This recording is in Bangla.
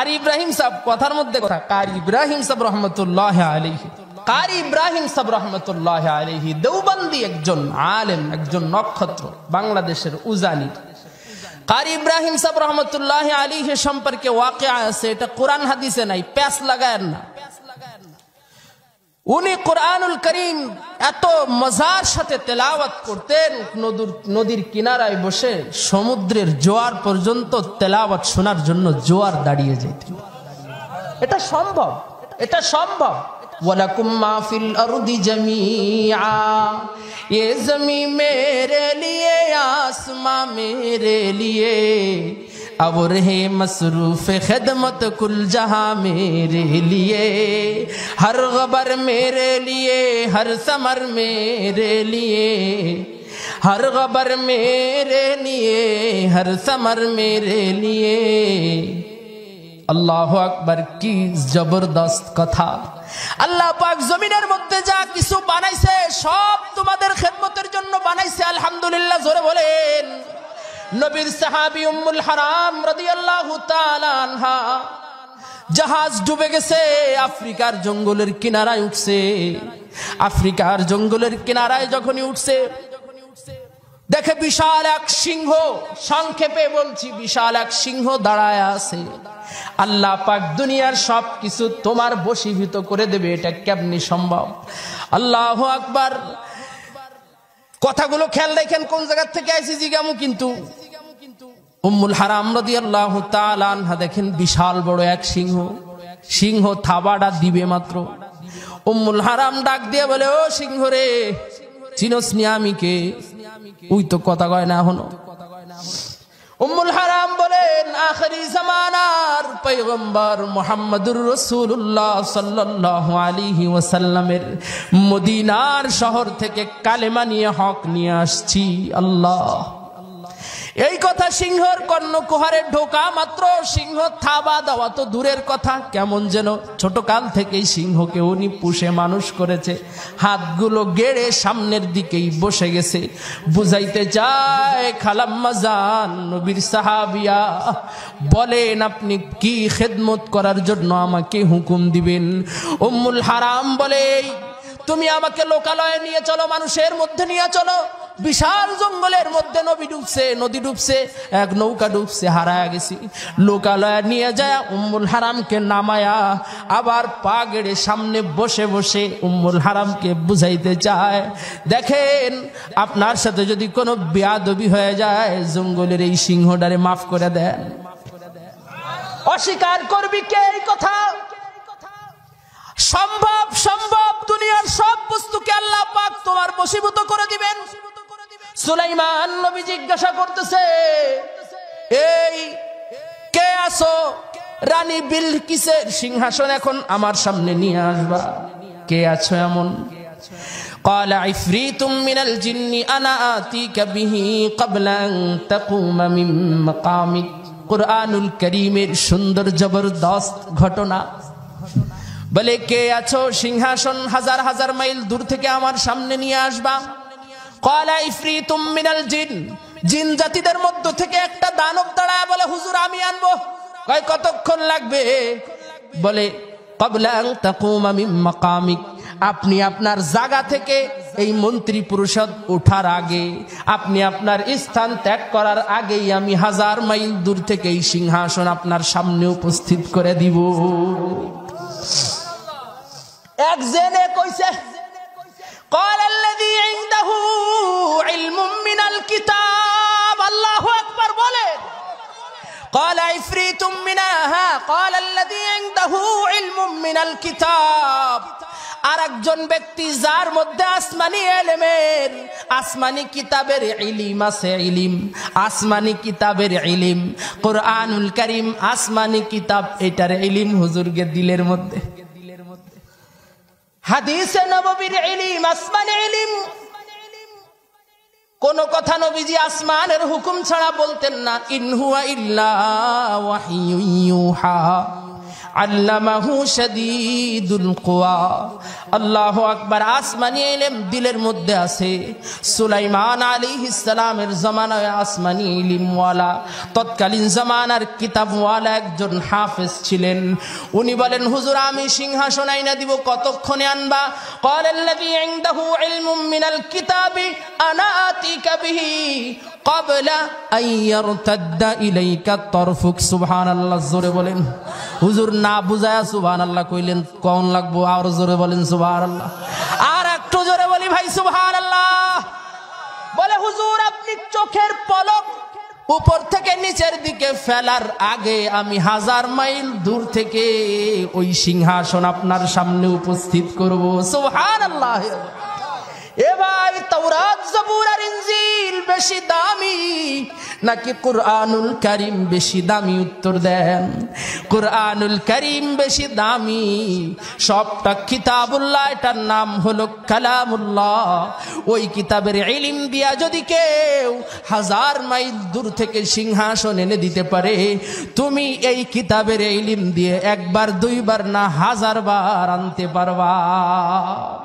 আর ইব্রাহিম সাহ কথার মধ্যে কথা কার ইব্রাহিম সাহ রহমতুল্লাহ আলিহী কার ইব্রাহিম সাহ রহমতুল্লাহ আলহী দেওবন্দি একজন আলেম একজন নক্ষত্র বাংলাদেশের উজানি কার ইব্রাহিম সাহ রহমতুল্লাহ আলিহে সম্পর্কে ওয়াকে আছে এটা কোরআন হাদিসে নাই প্যাস লাগায় না উনি কোরআনুল করিম এত মজার সাথে তেলাওয়াত করতেন নদীর নদীর কিনারায় বসে সমুদ্রের জোয়ার পর্যন্ত তেলাওয়াত শোনার জন্য জোয়ার দাঁড়িয়ে যেত এটা সম্ভব এটা সম্ভব ওয়ালাকুম মাহফিল আরদি জমিয়া ये जमी اور ہے مصروف خدمت کل جہاں میرے لیے ہر غبر میرے لیے ہر ثمر میرے لیے ہر غبر میرے لیے ہر ثمر میرے لیے আল্লাহ আকবার কি জবরদস্ত কথা আল্লাহ পাক জমিনের মধ্যে যা কিছু বানাইছে সব তোমাদের খেদমতের জন্য বানাইছে আলহামদুলিল্লাহ জোরে বলে নবীর সাহাবি উম্মুল হারাম রাদিয়াল্লাহু তাআলা আনহা জাহাজ ডুবে গেছে আফ্রিকার জঙ্গলের কিনারায় উঠছে আফ্রিকার জঙ্গলের কিনারায় যখনই উঠছে দেখে বিশাল এক সিংহ সংক্ষেপে বলছি বিশাল এক সিংহ দাঁড়ায় আছে আল্লাহ পাক দুনিয়ার সব কিছু তোমার বসীভূত করে দেবে এটা কেমনি সম্ভব আল্লাহ আকবার কথাগুলো খেয়াল রাখেন কোন জায়গার থেকে আইসি জিগামু কিন্তু উম্মুল হারাম রদি আল্লাহ আনহা দেখেন বিশাল বড় এক সিংহ সিংহ থাবাটা দিবে মাত্র উম্মুল হারাম ডাক দিয়ে বলে ও সিংহ রে চিনস নিয়ামিকে উই তো কথা কয় না হনো উম্মুল হারাম বলেন আখরি জামানার পয়গম্বর মোহাম্মদুর রসুল্লাহ সাল্লাহ আলিহি ওসাল্লামের মদিনার শহর থেকে কালেমা নিয়ে হক নিয়ে আসছি আল্লাহ এই কথা সিংহর কর্ণ কুহারে ঢোকা মাত্র সিংহ থাবা দেওয়া তো দূরের কথা কেমন যেন কাল থেকেই সিংহকে উনি পুষে মানুষ করেছে হাতগুলো গেড়ে সামনের দিকেই বসে গেছে বুঝাইতে চায় খালাম্মা নবীর সাহাবিয়া বলেন আপনি কি খেদমত করার জন্য আমাকে হুকুম দিবেন উম্মুল হারাম বলে তুমি আমাকে লোকালয়ে নিয়ে চলো মানুষের মধ্যে নিয়ে চলো বিশাল জঙ্গলের মধ্যে নবী ডুবছে নদী ডুবছে এক নৌকা ডুবছে হারায় গেছি লোকালয় নিয়ে যায় উম্মুল হারামকে নামায়া আবার পা গেড়ে সামনে বসে বসে উম্মুল হারামকে বুঝাইতে চায় দেখেন আপনার সাথে যদি কোনো বেয়াদবি হয়ে যায় জঙ্গলের এই সিংহডারে মাফ করে দেন অস্বীকার করবি কে এই কথা সম্ভব সম্ভব দুনিয়ার সব বস্তুকে আল্লাহ পাক তোমার বসীভূত করে দিবেন সুলাইমান নবী জিজ্ঞাসা করতেছে এই কে আসো রানী বিল কিসের সিংহাসন এখন আমার সামনে নিয়ে আসবা কে আছো এমন قال عفريت من الجن انا اتيك به قبل ان تقوم من مقامك কোরআনুল করিমের সুন্দর জবরদস্ত ঘটনা বলে কে আছো সিংহাসন হাজার হাজার মাইল দূর থেকে আমার সামনে নিয়ে আসবা কলা ইফরি মিনাল জিন জিন জাতিদের মধ্য থেকে একটা দানব দাঁড়ায় বলে হুজুর আমি আনবো কয় কতক্ষণ লাগবে বলে আপনি আপনার জাগা থেকে এই মন্ত্রী পরিষদ ওঠার আগে আপনি আপনার স্থান ত্যাগ করার আগেই আমি হাজার মাইল দূর থেকে এই সিংহাসন আপনার সামনে উপস্থিত করে দিব এক জেনে কইছে قال الذي عنده علم من الكتاب الله أكبر বলেন قال عفريت من قال الذي عنده علم من الكتاب আর একজন ব্যক্তি যার মধ্যে আসমানি এলেমের আসমানি কিতাবের ইলিম আছে ইলিম আসমানি কিতাবের ইলিম কোরআনুল করিম আসমানি কিতাব এটার ইলিম হুজুরকে দিলের মধ্যে হাদিসে নববীর ইলিম আসমান ইলিম কোন কথা নবীজি আসমানের হুকুম ছাড়া বলতেন না ইনহুয়া ইল্লা ওয়াহিয়ুহা আল্লামাহু শাদীদুল কুয়া আল্লাহ আকবার আসমানি ইলম দিলের মধ্যে আছে সুলাইমান আলাইহিস সালামের জামানায় আসমানি ইলমওয়ালা তৎকালীন জামানার কিতাবওয়ালা একজন হাফেজ ছিলেন উনি বলেন হুজুর আমি সিংহাসন আইনা দিব কতক্ষণে আনবা ক্বালাল্লাযী ইনদাহু ইলমুম মিনাল কিতাবি আনা به قبل أن يرتد إليك سبحان الله بولين ভাই সুবহান আল্লাহ বলে হুজুর আপনি চোখের পলক উপর থেকে নিচের দিকে ফেলার আগে আমি হাজার মাইল দূর থেকে ওই সিংহাসন আপনার সামনে উপস্থিত করবো সুহান আল্লাহ এবার ভাই তাওরাত জাবুর আর ইনজিল বেশি দামি নাকি কোরআনুল করিম বেশি দামি উত্তর দেন কোরআনুল করিম বেশি দামি সবটা কিতাবুল্লাহ এটার নাম হলো কালামুল্লাহ ওই কিতাবের ইলিম দিয়া যদি কেউ হাজার মাইল দূর থেকে সিংহাসন এনে দিতে পারে তুমি এই কিতাবের ইলিম দিয়ে একবার দুইবার না হাজারবার আনতে পারবা